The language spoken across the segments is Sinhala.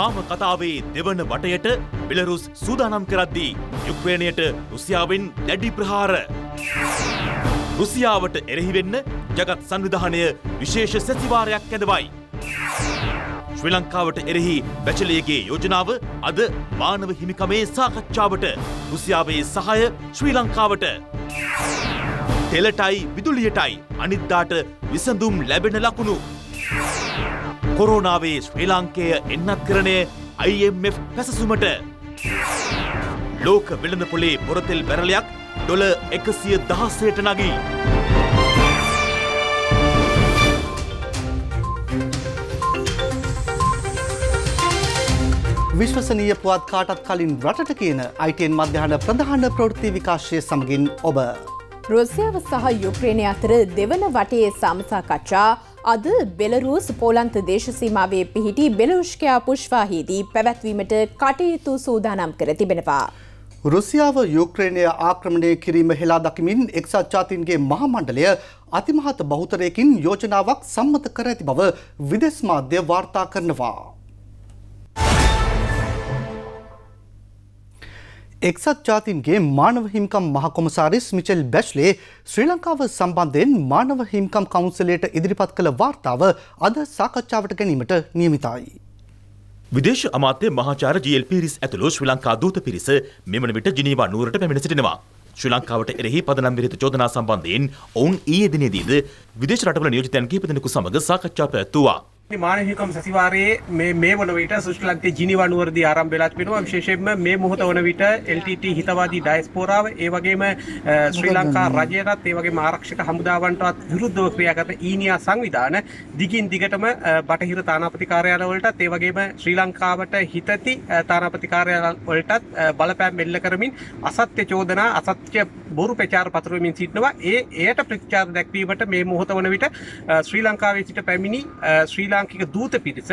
සාම කතාවේ දෙවන වටයට බෙලරුස් සූදානම් කරද්දී යුක්්‍රේණයට රුසියාවෙන් දැඩි ප්‍රහාර. රුසියාවට එරෙහිවෙන්න ජගත් සංවිධානය විශේෂ සැතිවාරයක් ඇදවයි. ශ්‍රී ලංකාවට එරෙහි බැචලයගේ යෝජනාව අද මානව හිමිකමේ සාකච්ඡාවට රුසියාවේ සහය ශ්‍රී ලංකාවට. තෙලටයි විදුලියටයි අනිද්දාට විසඳුම් ලැබෙන ලකුණු කොරෝනාවේ ශ්‍රී ලංකය එන්නත් කරණය IMF පැසසුමට ලෝක වෙළඳ පොලේ බොරතෙල් බැරලයක් ඩොල එකසිය දහස්සයට නගී. විශ්වසනීය පුවත් කාටත් කලින් රටට කියන අයිටන් මධ්‍යහන ප්‍රධාන ප්‍රෘති විකාශය සමගින් ඔබ. රුසියාව සහ යුක්‍රේණය අතර දෙවන වටයේ සාමසාකච්ඡා අද බෙලරූස් පෝලන්ත දේශසීමාවේ පිහිටි බෙලෝෂ්කයා පුෂ්වාහිදී පැවැත්වීමට කටයුතු සූදානම් කර තිබෙනවා. රුසියාව යුක්‍රේණය ආක්‍රමණය කිරීම හෙලා දකිමින් එක්සත් ජාතින්ගේ මහමණ්ඩලය අතිමහත බහුතරයකින් යෝජනාවක් සම්මත කර ඇති බව විදෙස් මාධ්‍ය වාර්තා කරනවා. එක්සත් ජාතින්ගේ මානව හිම්කම් මහකොමසාරිස් මිචෙල් බැස්්ලේ ශ්‍රී ලංකාව සම්බන්ධයෙන් මානව හිම්කම් කවුන්සලයට ඉදිරිපත් කළ වාර්තාව අද සාකච්ඡාවට ගැනීමට නියමිතයි. විදේශ අමාත්‍ය මහාචාර ජල් පිරිස් ඇතුළු ශ්‍රී ලංකා දූත පිරිස මෙමන විට ජිනීවා නුවරට පැමිණ සිටිනවා. ශ්‍රී ලංකාවට එරෙහි පදනම් විරත චෝදනා සම්බන්ධයෙන් ඔවුන් ඊයේ දිනේදීද විදේශ රටවල නියෝජිතයන් කිහිප දෙනෙකු සමග සාකච්ඡා පැවැත්වුවා. මානහිකම් සතිවාරයේ මේ මේ වන විට සුෂ්ලන්තේ ජිනීවා නුවරදී ආරම්භ වෙලා තිබෙනවා විශේෂයෙන්ම මේ මොහොත වන විට LTT හිතවාදී ඩයස්පෝරාව ඒ වගේම ශ්‍රී ලංකා රජයටත් ඒ වගේම ආරක්ෂක හමුදාවන්ටත් විරුද්ධව ක්‍රියාගත ඊනියා සංවිධාන දිගින් දිගටම බටහිර තානාපති කාර්යාලවලටත් ඒ වගේම ශ්‍රී ලංකාවට හිතති තානාපති කාර්යාලවලටත් බලපෑම් එල්ල කරමින් අසත්‍ය චෝදනා අසත්‍ය බොරු ප්‍රචාර පතරවමින් සිටිනවා ඒ එයට ප්‍රතිචාර දැක්වීමට මේ මොහොත වන විට ශ්‍රී ලංකාවේ සිට පැමිණි ශ්‍රී ලාංකික දූත පිරිස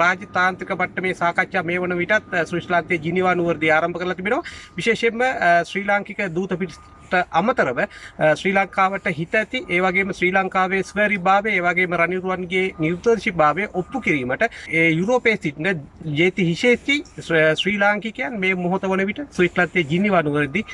රාජතාන්ත්‍රික මට්ටමේ සාකච්ඡා මේ වන විටත් ශ්‍රී ලාංකිකයේ ජිනීවා නුවරදී ආරම්භ කරලා තිබෙනවා විශේෂයෙන්ම ශ්‍රී ලාංකික දූත පිරිස ට අමතරව ශ්‍රී ලංකාවට හිත ඇති ඒවගේම ශ්‍රී ලංකාවේ ස්වරි භාවය ඒවගේම රනිරුවන්ගේ නිර්තර්ශි භාවය ඔප්පු කිරීමට ඒ යුරෝපේ සිටින ජේති හිශේති ශ්‍රී ලාංකිකයන් මේ මොහොත වන විට ස්විට්ලත්තේ ජිනි වනුවරදි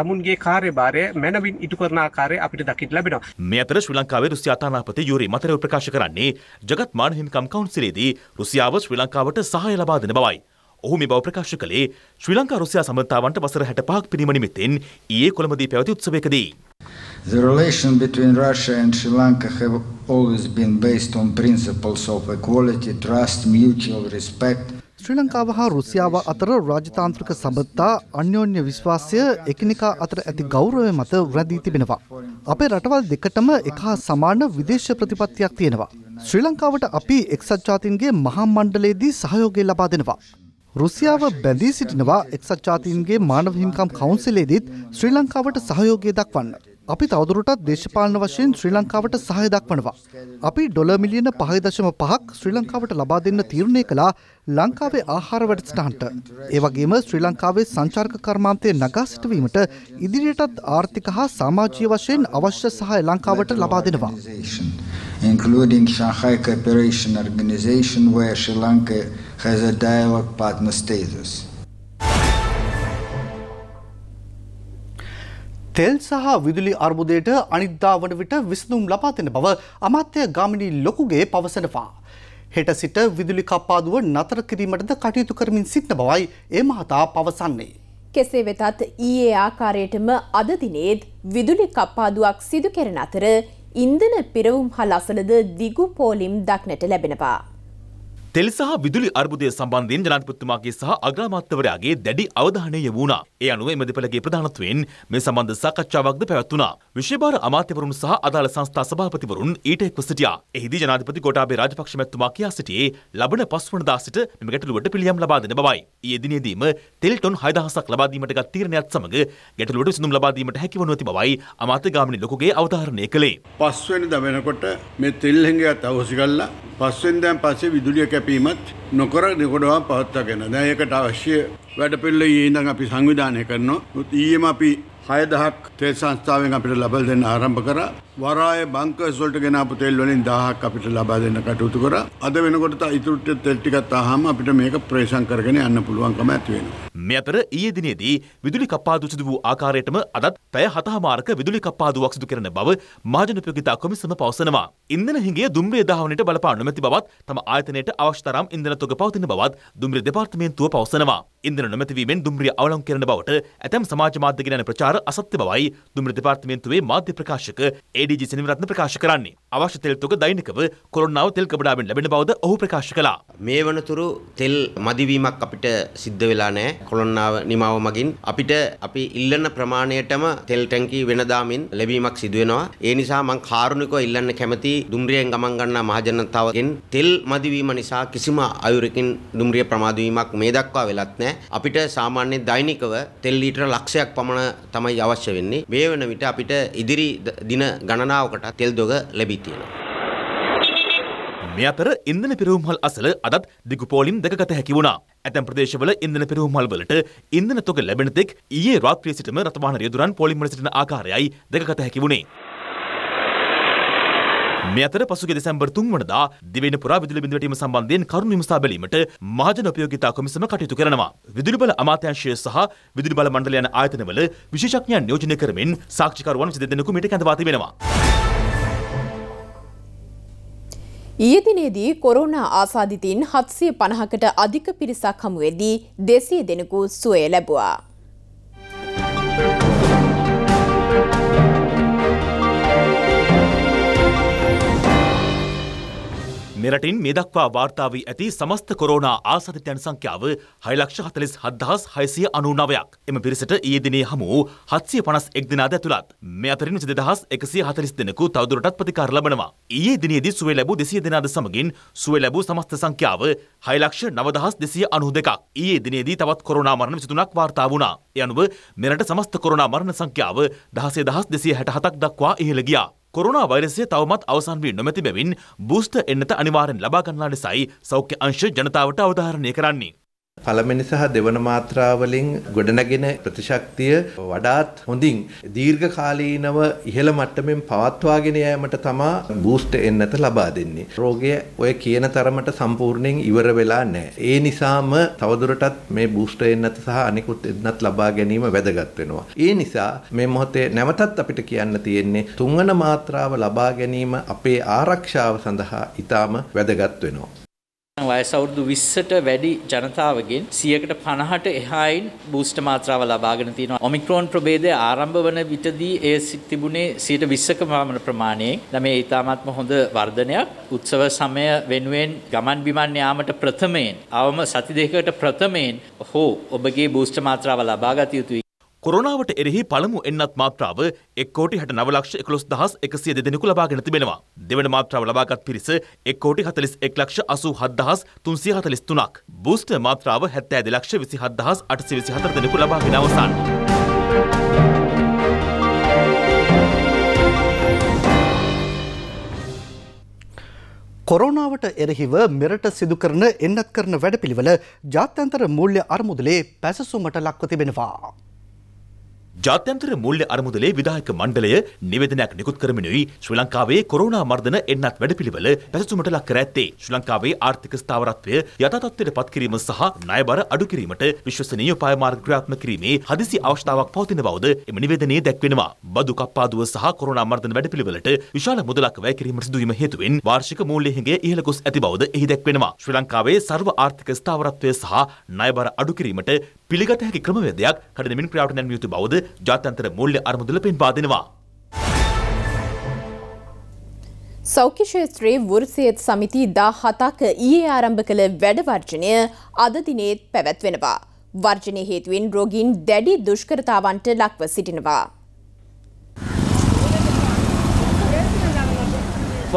තමුන්ගේ කාර්ය භාරය මැනවින් ඉටු කරනාකාරය අපිට දකිට ලැබෙනවා මේ අතර ශ්‍රී ලංකාවේ රුසි අතානාපති යුරි මතරව ප්‍රකාශ කරන්නේ ජගත් මානහිමිකම් කවුන්සිලේදී රුසියාව ශ්‍රී ලංකාවට සහය ලබා දෙන බවයි ඔහු මේ බව ප්‍රකාශ කළේ ශ්‍රී ලංකා රුසියා සබන්ධතාවන්ට වසර 65ක් පිරීම නිමිත්තෙන් ඊයේ කොළඹදී පැවති උත්සවයකදී. The relation between Russia and Sri Lanka have always been based on principles of equality, trust, mutual respect. ශ්‍රී ලංකාව හා රුසියාව අතර රාජතාන්ත්‍රික සබඳතා අන්‍යෝන්‍ය විශ්වාසය එකිනෙකා අතර ඇති ගෞරවය මත රැඳී තිබෙනවා. අපේ රටවල් දෙකටම එක හා සමාන විදේශ ප්‍රතිපත්තියක් තියෙනවා. ශ්‍රී ලංකාවට අපි එක්සත් ජාතීන්ගේ මහා මණ්ඩලයේදී සහයෝගය ලබා දෙනවා. රුසියාව බැඳී සිටිනවා එක්සත් ජාතීන්ගේ මානව හිමිකම් කවුන්සිලේදීත් ශ්‍රී ලංකාවට සහයෝගය දක්වන්න. අපි තවදුරටත් දේශපාලන වශයෙන් ශ්‍රී ලංකාවට සහය දක්වනවා. අපි ඩොල මිලියන පහදශම පහක් ශ්‍රී ලංකාවට ලබා දෙන්න තීරණය කළා ලංකාවේ ආහාර වැඩසටහන්ට. ඒවගේම ශ්‍රී ලංකාවේ සංචාර්ක කර්මාන්තය නගා සිටවීමට ඉදිරියටත් ආර්ථික හා සාමාජීය වශයෙන් අවශ්‍ය සහය ලංකාවට ලබා දෙනවා. including Shanghai Cooperation Organization, where Sri Lanka has a dialogue partner status. තෙල් සහ විදුලි අර්බුදයට අනිද්දා වන විට විසඳුම් ලබා දෙන බව අමාත්‍ය ගාමිණී ලොකුගේ පවසනවා. හෙට සිට විදුලි කප්පාදුව නතර කිරීමටද කටයුතු කරමින් සිටින බවයි ඒ මහතා පවසන්නේ. කෙසේ වෙතත් ඊයේ ආකාරයටම අද දිනේත් විදුලි කප්පාදුවක් සිදු කෙරෙන අතර ඉන්දන පිරවුම් හල් අසලද දිගු පෝලිම් දක්නට ලැබෙනවා. තෙල් සහ විදුලි අර්බුදය සම්බන්ධයෙන් ජනාධිපතිතුමාගේ සහ අග්‍රාමාත්‍යවරයාගේ දැඩි අවධානය යොමුණා. ඒ අනුව එම දෙපළගේ ප්‍රධානත්වයෙන් මේ සම්බන්ධ සාකච්ඡාවක්ද පැවැත්වුණා. විශේෂභාර අමාත්‍යවරුන් සහ අදාළ සංස්ථා සභාපතිවරුන් ඊට එක්ව සිටියා. එහිදී ජනාධිපති ගෝඨාභය රාජපක්ෂ මැතිතුමා කියා සිටියේ ලබන පස්වනදා සිට මෙම ගැටලුවට පිළියම් ලබා දෙන බවයි. ඊයේ දිනේදීම තෙල් ටොන් 6000ක් ලබා දීමට ගත් තීරණයත් සමග ගැටලුවට විසඳුම් ලබා දීමට හැකි වනු ඇති බවයි අමාත්‍ය ගාමිණී ලොකුගේ අවධාරණය කළේ. පස්වෙනිදා වෙනකොට මේ තෙල් හැඟයක් අවශ්‍ය කරලා පස්වෙනිදාන් පස්සේ විදුලිය කැපීමත් නොකර දෙකොඩවා පවත්වාගෙන දැන් ඒකට අවශ්‍ය වැඩපිළිවෙල ඊඳන් අපි සංවිධානය කරනවා. ඊයේම අපි 6000ක් තෙල් සංස්ථාවෙන් අපිට ලබා දෙන්න ආරම්භ කරා. වරායේ බංකර්ස් වලට ගෙනාපු තෙල් වලින් 1000ක් අපිට ලබා දෙන්න කටයුතු කරා. අද වෙනකොට ඉතුරු තෙල් ටිකත් ආවම අපිට මේක ප්‍රේෂම් කරගෙන යන්න පුළුවන්කම ඇති වෙනවා. මේ අතර ඊයේ දිනේදී විදුලි කප්පාදු සිදු වූ ආකාරයටම අදත් පැය 7:00ක විදුලි කප්පාදුවක් සිදු කරන බව මහජන උපයෝගිතා කොමිසම පවසනවා. ඉන්ධන හිඟය දුම්රිය දහවණයට බලපාන නොමැති බවත් තම ආයතනයට අවශ්‍ය තරම් ඉන්ධන තොග පවතින බවත් දුම්රිය දෙපාර්තමේන්තුව පවසනවා. ඉන්ධන නොමැතිවීමෙන් දුම්රිය අවලං කරන බවට ඇතැම් සමාජ මාධ්‍ය ගැන ප්‍රචාර ආධාර අසත්‍ය බවයි දුම්රිය දෙපාර්තමේන්තුවේ මාධ්‍ය ප්‍රකාශක ADG සෙනවිරත්න ප්‍රකාශ කරන්නේ. අවශ්‍ය තෙල් තොග දෛනිකව කොරොන්නාව තෙල් ගබඩාවෙන් ලැබෙන බවද ඔහු ප්‍රකාශ කළා. මේ වනතුරු තෙල් මදිවීමක් අපිට සිද්ධ වෙලා නැහැ. කොරොන්නාව නිමාව මගින් අපිට අපි ඉල්ලන ප්‍රමාණයටම තෙල් ටැංකි වෙනදාමින් ලැබීමක් සිදු වෙනවා. ඒ නිසා මං කාරුණිකව ඉල්ලන්න කැමති දුම්රියෙන් ගමන් ගන්නා මහජනතාවගෙන් තෙල් මදිවීම නිසා කිසිම අයුරකින් දුම්රිය ප්‍රමාද වීමක් මේ දක්වා වෙලත් නැහැ. අපිට සාමාන්‍ය දෛනිකව තෙල් ලීටර ලක්ෂයක් පමණ තමයි අවශ්‍ය වෙන්නේ. මේ වන විට අපිට ඉදිරි දින ගණනාවකට තෙල් දොග ලැබී තියෙනවා. මේ අතර ඉන්ධන පෙරහුම්හල් අසල අදත් දිගු පෝලිම් දෙකගත හැකි වුණා. ඇතැම් ප්‍රදේශවල ඉන්ධන පෙරහුම්හල් වලට ඉන්ධන තොග ලැබෙන තෙක් ඊයේ රාත්‍රියේ සිටම රථවාහන රියදුරන් පෝලිම් වල සිටින ආකාරයයි දෙකගත හැකි වුණේ. මේ අතර පසුගිය දෙසැම්බර් 3 වනදා දිවයින පුරා විදුලි බිඳ වැටීම සම්බන්ධයෙන් කරුණු විමසා බැලීමට මහජන උපයෝගිතා කොමිසම කටයුතු කරනවා. විදුලි බල අමාත්‍යාංශය සහ විදුලි බල මණ්ඩල යන ආයතනවල විශේෂඥයන් නියෝජනය කරමින් සාක්ෂිකරුවන් 22 දෙනෙකු මෙට කැඳවා තිබෙනවා. ඊයේ දිනේදී කොරෝනා ආසාදිතින් 750කට අධික පිරිසක් හමු වෙදී 200 දෙනෙකු සුවය ලැබුවා. මෙරටින් මේ දක්වා වාර්තා වී ඇති සමස්ත කොරෝනා ආසාදිතයන් සංඛ්‍යාව 647699ක්. එම පිරිසට ඊයේ දිනේ හමු වූ 751 දෙනාද ඇතුළත්. මේ අතරින් 2140 දෙනෙකු තවදුරටත් ප්‍රතිකාර ලබනවා. ඊයේ දිනේදී සුවය ලැබූ 200 දෙනාද සමගින් සුවය ලැබූ සමස්ත සංඛ්‍යාව 690292ක්. ඊයේ දිනේදී තවත් කොරෝනා මරණ 23ක් වාර්තා වුණා. ඒ අනුව මෙරට සමස්ත කොරෝනා මරණ සංඛ්‍යාව 16267ක් දක්වා ඉහළ ගියා. කොරුණා වෛරසය තවමත් අවසන් වී නොමැති බැවින් බූස්ටර් එන්නත අනිවාර්යෙන් ලබා ගන්නා නිසායි සෞඛ්‍ය අංශ ජනතාවට අවධාරණය කරන්නේ. පළමෙනි සහ දෙවන මාත්‍රාවලින් ගොඩනගෙන ප්‍රතිශක්තිය වඩාත් හොඳින් දීර්ඝ කාලීනව ඉහළ මට්ටමින් පවත්වාගෙන යාමට තමා බූස්ට් එන්නත ලබා දෙන්නේ. රෝගය ඔය කියන තරමට සම්පූර්ණයෙන් ඉවර වෙලා නැහැ. ඒ නිසාම තවදුරටත් මේ බූස්ට් එන්නත සහ අනිකුත් එන්නත් ලබා ගැනීම වැදගත් වෙනවා. ඒ නිසා මේ මොහොතේ නැවතත් අපිට කියන්න තියෙන්නේ තුන්වන මාත්‍රාව ලබා ගැනීම අපේ ආරක්ෂාව සඳහා ඊටාම වැදගත් වෙනවා. වයස අවුරුදු 20ට වැඩි ජනතාවගෙන් 150ට එහායින් බූස්ටර් මාත්‍රාව ලබාගෙන තියෙනවා. ඔමික්‍රෝන් ප්‍රභේදය ආරම්භ වන විටදී ඒ තිබුණේ 120ක පමණ ප්‍රමාණයෙන්. දැන් මේ ඊටාත්ම හොඳ වර්ධනයක් උත්සව සමය වෙනුවෙන් ගමන් බිමන් යාමට ප්‍රථමයෙන් අවම සති දෙකකට ප්‍රථමයෙන් හෝ ඔබගේ බූස්ටර් මාත්‍රාව ලබා ගත යුතුයි. කොරනාවට එරෙහි පළමු එන්නත් මාත්‍රාව එක් කෝටි හට නවලක්ෂ එකොස් දහස් එකසිය දෙදෙනෙකු ලබාගෙන තිබෙනවා. දෙවන මාත්‍රාව ලබාගත් පිරිස එක් කෝටි හතලිස් එක් ලක්ෂ අසූ හත්දහස් තුන්සිය හතලිස් තුනක්. බූස්ට මාත්‍රාව හැත්තෑ දෙලක්ෂ විසි හත්දහස් අටසි විසි හතර දෙනෙකු ලබාගෙන අවසන්. කොරෝනාවට එරෙහිව මෙරට සිදු කරන එන්නත් කරන වැඩපිළිවෙල ජාත්‍යන්තර මූල්‍ය අරමුදලේ පැසසුමට ලක්ව තිබෙනවා. ජාත්‍යන්තර මුල්්‍ය අරමුදලේ විදායක මණ්ඩලය නිවේදනයක් නිකුත් කරමිනුයි ශ්‍රී ලංකාවේ කොරෝනා මර්ධන එන්නත් වැඩපිළිවෙල පැසසුමට ලක් කර ඇත්තේ. ශ්‍රී ලංකාවේ ආර්ථික ස්ථාවරත්වය යථාතත්වයට පත් කිරීම සහ ණය බර අඩු කිරීමට විශ්වසනීය උපාය මාර්ග ක්‍රියාත්මක කිරීමේ හදිසි අවශ්‍යතාවක් පවතින බවද එම නිවේදනයේ දැක්වෙනවා. බදු කප්පාදුව සහ කොරෝනා මර්ධන වැඩපිළිවෙලට විශාල මුදලක් වැය කිරීමට සිදුවීම හේතුවෙන් වාර්ෂික මූල්‍ය හිඟය ඉහළ ගොස් ඇති බවද එහි දැක්වෙනවා. ශ්‍රී ලංකාවේ සර්ව ආර්ථික ස්ථාවරත්වය සහ ණය බර අඩු කිරීමට පිළිගත හැකි ක්‍රමවේදයක් කඩනමින් ක්‍රියාවට නැන්විය යුතු බවද ජාත්‍යන්තර මූල්‍ය අරමුදල පෙන්වා දෙනවා. සෞඛ්‍ය ශේත්‍රයේ වෘසියත් සමිති දා හතක ඊයේ ආරම්භ කළ වැඩවර්ජනය අද දිනේත් පැවැත්වෙනවා. වර්ජනය හේතුවෙන් රෝගීන් දැඩි දුෂ්කරතාවන්ට ලක්ව සිටිනවා.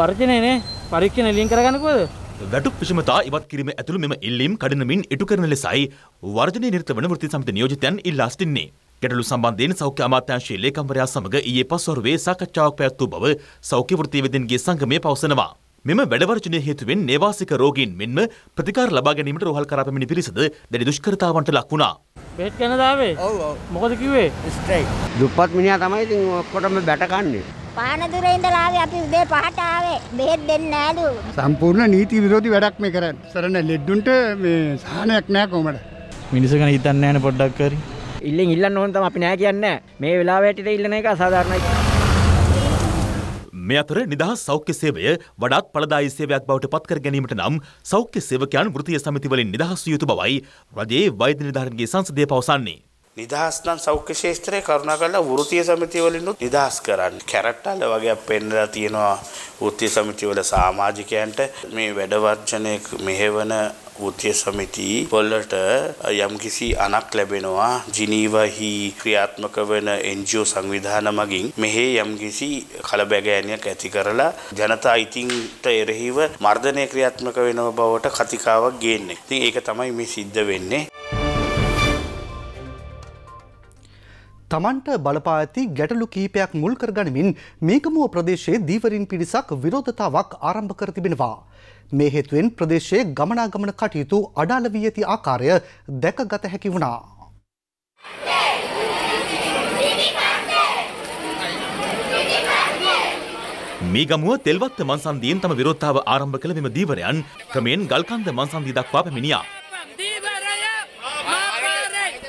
වර්ජනයනේ පරීක්ෂණ එලියෙන් කරගන්නකොද? වැටුප් විෂමතා ඉවත් කිරීම ඇතුළු මෙම ඉල්ලීම් කඩනමින් ඉටු කරන ලෙසයි වර්ධනය නිරත වන වෘත්ති සමිති නියෝජිතයන් ඉල්ලා සිටින්නේ. ගැටලු සම්බන්ධයෙන් සෞඛ්‍ය අමාත්‍යාංශයේ ලේකම්වරයා සමග ඊයේ පස්වරුවේ සාකච්ඡාවක් පැවැත් වූ බව සෞඛ්‍ය වෘත්ති වේදින්ගේ සංගමය පවසනවා. මෙම වැඩවර්ජනය හේතුවෙන් නේවාසික රෝගීන් මෙන්ම ප්‍රතිකාර ලබා ගැනීමට රෝහල් කරා පැමිණි පිරිසද දැඩි දුෂ්කරතාවන්ට ලක් වුණා. බෙහෙත් කන දාවේ? ඔව් ඔව්. මොකද කිව්වේ? ස්ට්‍රයික්. දුප්පත් මිනිහා තමයි ඉතින් ඔක්කොටම බැට කන්නේ. පානදුරේ ඉඳලා ආවේ අපි උදේ පහට ආවේ. බෙහෙත් දෙන්නේ නෑලු. සම්පූර්ණ නීති විරෝධී වැඩක් මේ කරන්නේ. සරණ ලෙඩ්ඩුන්ට මේ සහනයක් නෑ කොහමද? මිනිස්සු ගැන හිතන්නේ නෑනේ පොඩ්ඩක් හරි. ඉල්ලෙන් ඉල්ලන්න ඕන තමයි අපි නෑ කියන්නේ. මේ වෙලාව ඇටිද ඉල්ලන එක අසාධාරණයි. මේ අතර නිදහස් සෞඛ්‍ය සේවය වඩාත් පළදායි සේවයක් බවට පත්කර ගැනීමට නම් සෞඛ්‍ය සේවකයන් වෘත්තීය සමිතිවලින් නිදහස් වූ යුතු බවයි රජයේ වෛද්‍ය නිලධාරීන්ගේ සංසදය පවසන්නේ. නිදහස්නම් සෞඛ්‍ය ශේත්‍රයේ කරුණා කරලා වෘත්තීය සමිතිවලිනුත් නිදහස් කරන්න. කැරට්ටල වගේ පෙන්නලා තියෙනවා වෘත්තීය සමිතිවල සමාජිකයන්ට මේ වැඩ වර්ජනය මෙහෙවන වෘත්තීය සමිති වලට යම්කිසි අනක් ලැබෙනවා. ජිනීවහි ක්‍රියාත්මක වෙන NGO සංවිධාන මගින් මෙහි යම්කිසි කලබගෑනියක් ඇති කරලා ජනතා ඉතින්ට එරෙහිව මර්ධනය ක්‍රියාත්මක වෙනව බවට කතිකාවක් ගේන්නේ. ඉතින් ඒක තමයි මේ සිද්ධ වෙන්නේ. තමන්ට බලපා ඇති ගැටලු කීපයක් මුල් කරගනිමින් මේකමුව ප්‍රදේශයේ දීවරින් පිරිසක් විරෝධතාවක් ආරම්භ කර තිබෙනවා. මේ හේතුවෙන් ප්‍රදේශයේ ගමනාගමන කටයුතු අඩාල වී ඇති ආකාරය දැකගත හැකි වුණා. මේ ගමුව තෙල්වත්ත මන්සන්දීන් තම විරෝධතාව ආරම්භ කළ මෙම දීවරයන් ක්‍රමයෙන් ගල්කන්ද මන්සන්දී දක්වා පැමිණියා.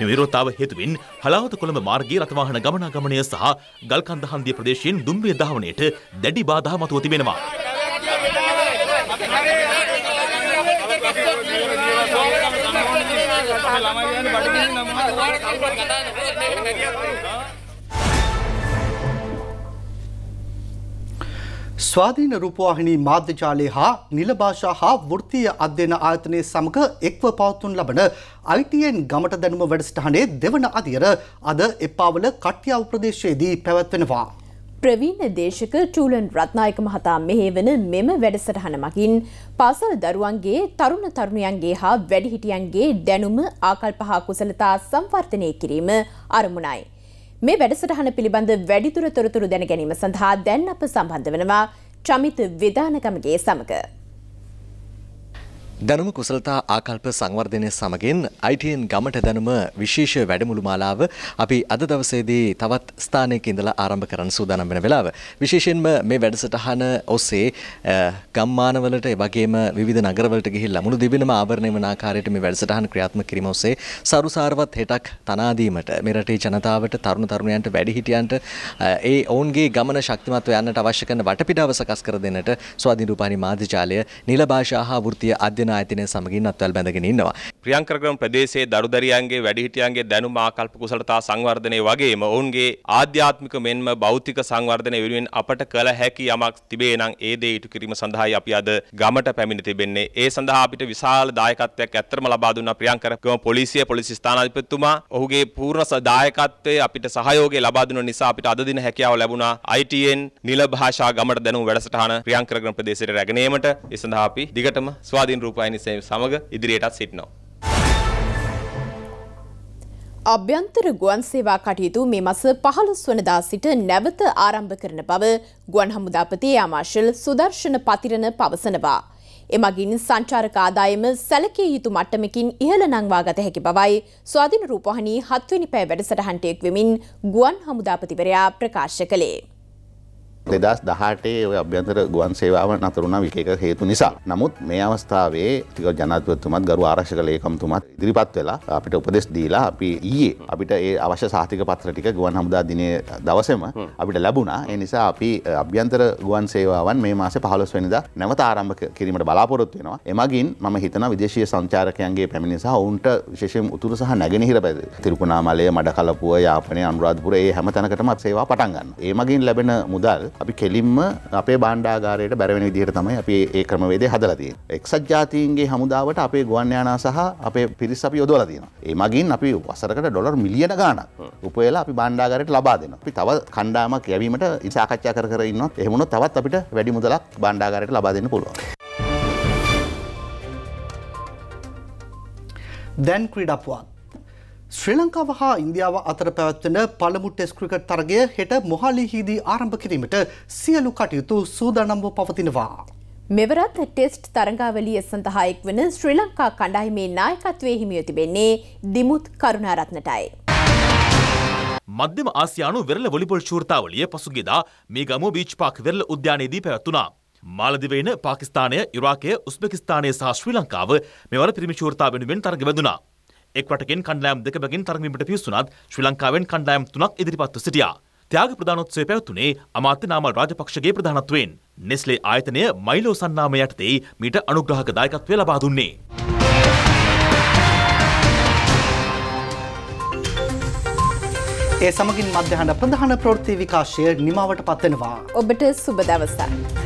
මෙම විරෝධතාව හේතුවෙන් හලාවත කොළඹ මාර්ගයේ රථවාහන ගමනාගමනය සහ ගල්කන්ද හන්දිය ප්‍රදේශයෙන් දුම්රිය ධාවනයට දැඩි බාධා මතුව තිබෙනවා. ළමයි යන බඩගින්න මොනවද කල්පනා කරන්නේ ස්වාධීන රූපවාහිනී මාධ්‍යජාලය හා නිලභාෂා හා වෘත්තීය අධ්‍යයන ආයතනය සමඟ එක්ව පවත්වනු ලබන ITN ගමට දැනුම වැඩසටහනේ දෙවන අදියර අද එපාවල කට්ටියාව ප්‍රදේශයේදී පැවැත්වෙනවා. ප්‍රවීණ දේශක චූලන් රත්නායක මහතා මෙහෙවන මෙම වැඩසටහන මකින් පාසල් දරුවන්ගේ තරුණ තරුණයන්ගේ හා වැඩිහිටියන්ගේ දැනුම ආකල්ප හා කුසලතා සංවර්ධනය කිරීම අරමුණයි. මේ වැඩසටහන පිළිබඳ වැඩිතුර තොරතුරු දැන ගැනීම සඳහා දැන් අප සම්බන්ධ වෙනවා චමිත විධානකමගේ සමඟ. දැනුම කුසලතා ආකල්ප සංවර්ධනය සමගින් ITN ගමට දැනුම විශේෂ වැඩමුළු මාලාව අපි අද දවසේදී තවත් ස්ථානයක ඉඳලා ආරම්භ කරන්න සූදානම් වෙන වෙලාව. විශේෂයෙන්ම මේ වැඩසටහන ඔස්සේ ගම්මානවලට ඒ වගේම විවිධ නගරවලට ගිහිල්ලා මුළු දිවිනම ආවරණය වන ආකාරයට මේ වැඩසටහන ක්‍රියාත්මක කිරීම ඔස්සේ සරුසාරවත් හෙටක් තනා දීමට මේ රටේ ජනතාවට තරුණ තරුණයන්ට වැඩිහිටියන්ට ඒ ඔවුන්ගේ ගමන ශක්තිමත්ව යන්නට අවශ්‍ය කරන වටපිටාව සකස් කර දෙන්නට ස්වාධීන රූපවාහිනී මාධ්‍ය ජාලය නිල භාෂා හා වෘත්තීය අධ්‍යයන දෙන ආයතනය සමගින් අත්වල් බැඳගෙන ඉන්නවා. ප්‍රියංකරගම ප්‍රදේශයේ දරුදරියන්ගේ වැඩිහිටියන්ගේ දැනුම ආකල්ප කුසලතා සංවර්ධනය වගේම ඔවුන්ගේ ආධ්‍යාත්මික මෙන්ම භෞතික සංවර්ධනය වෙනුවෙන් අපට කළ හැකි යමක් තිබේ නම් ඒ දේ ඉටු කිරීම සඳහායි අපි අද ගමට පැමිණ තිබෙන්නේ. ඒ සඳහා අපිට විශාල දායකත්වයක් ඇත්තටම ලබා දුන්නා ප්‍රියංකරගම පොලිසිය පොලිසි ස්ථානාධිපතිතුමා. ඔහුගේ පූර්ණ දායකත්වයේ අපිට සහයෝගය ලබා දුන්න නිසා අපිට අද දින හැකියාව ලැබුණා ITN නිල භාෂා ගමට දැනුම් වැඩසටහන ප්‍රියංකරගම ප්‍රදේශයට රැගෙන ඒමට ඒ සඳහා අපි දිගටම ස්වාධීන රූපවාහිනී සමග ඉදිරියටත් සිටිනවා. අභ්‍යන්තර ගුවන් සේවා කටයුතු මේ මස පහළොස් වනදා සිට නැවත ආරම්භ කරන බව ගුවන් හමුදාපතියේ ආමාශල් සුදර්ශන පතිරණ පවසනවා. එමගින් සංචාරක ආදායම සැලකිය යුතු මට්ටමකින් ඉහළ නංවා ගත හැකි බවයි ස්වාධීන රූපවාහිනී හත්වෙනි පැය වැඩසටහනට එක් වෙමින් ගුවන් හමුදාපතිවරයා ප්‍රකාශ කළේ. දෙදස් දහටේ ඔය අභ්‍යන්තර ගුවන් සේවාව නතරුණ විකේක හේතු නිසා. නමුත් මේ අවස්ථාවේ තික ජනත්වතුමත් ගරු ආරක්ෂක ලේකම්තුමත් ඉදිරිපත් වෙලා අපිට උපදෙස් දීලා අපි ඊයේ අපිට ඒ අවශ්‍ය සාතික පත්‍ර ටික ගුවන් හමුදා දිනේ දවසම අපිට ලැබුණා. ඒ නිසා අපි අභ්‍යන්තර ගුවන් සේවාවන් මේ මාසේ 15 වෙනිදා නැවත ආරම්භ කිරීමට බලාපොරොත්තු වෙනවා. එමගින් මම හිතනවා විදේශීය සංචාරකයන්ගේ පැමිණ නිසා ඔවුන්ට විශේෂයෙන් උතුරු සහ නැගෙනහිර පැත්තේ තිරුකුණාමලය, මඩකලපුව, යාපනය, අනුරාධපුර ඒ හැම තැනකටම සේවා පටන් ගන්නවා. ඒ මගින් ලැබෙන මුදල් අපි කෙලින්ම අපේ බාණ්ඩාගාරයට බැරවෙන විදිහට තමයි අපි ඒ ක්‍රමවේදේ හදලතිය. එක්සත් ජාතීන්ගේ හමුදාවට අපේ ගුවන්යානා සහ අපේ පිරිස් අපි යොදල තියෙන. ඒ මගින් අපි වසරකට ඩොලර් මිලියන ගාන උපයලා අපි බණ්ඩාගරයට ලබා දෙන. අපි තව කණ්ඩාමක් යැවීමට ඉසාකච්ඡා කරන්නත් එහමුණ තවත් අපිට වැඩි මුදලක් බණ්ඩාගරයට ලබා දෙන්න පුළුවන්. දැන් ක්‍රීඩපුවත්. ශ්‍රී ලංකාව හා ඉන්දියාව අතර පැවැත්වෙන පළමු ටෙස් ක්‍රිකට් තරගය හෙට මොහාලිහිදී ආරම්භ කිරීමට සියලු කටයුතු සූදානම්ව පවතිනවා. මෙවරත් ටෙස්ට් තරගාවලිය සඳහා එක්වන ශ්‍රී ලංකා කණ්ඩායමේ නායකත්වයේ හිමිව තිබෙන්නේ දිමුත් කරුණාරත්නටයි. මධ්‍යම ආසියානු වෙරළ වොලිබොල් චූර්තාවලිය පසුගියදා මේ ගමෝ බීච් පාක් වෙරළ උද්‍යානයේදී පැවැත්වුණා. මාලදිවයින පාකිස්ානය ඉරාකය උස්පෙකිස්ානය සහ ශ්‍රී ලංකාව මෙවර පිරිමිචූර්තා වෙනුවෙන් තරග වැදුනා. එක් වටකින් කණ්ඩායම් දෙක බැගින් තරගීමට පිවිසුණත් ශ්‍රී ලංකාවෙන් කණ්ඩායම් තුනක් ඉදිරිපත්ව සිටියා. ත්‍යාග ප්‍රධානෝත්සවය පැවැත්වුණේ අමාත්‍ය නාමල් රාජපක්ෂගේ ප්‍රධානත්වයෙන්. නෙස්ලේ ආයතනය මයිලෝ සන්නාම යටතේ මීට අනුග්‍රහක දායකත්වය ලබා දුන්නේ. ඒ සමගින් මධ්‍යහන ප්‍රධාන ප්‍රවෘත්ති විකාශය නිමාවට පත්වෙනවා. ඔබට සුබ දවසක්.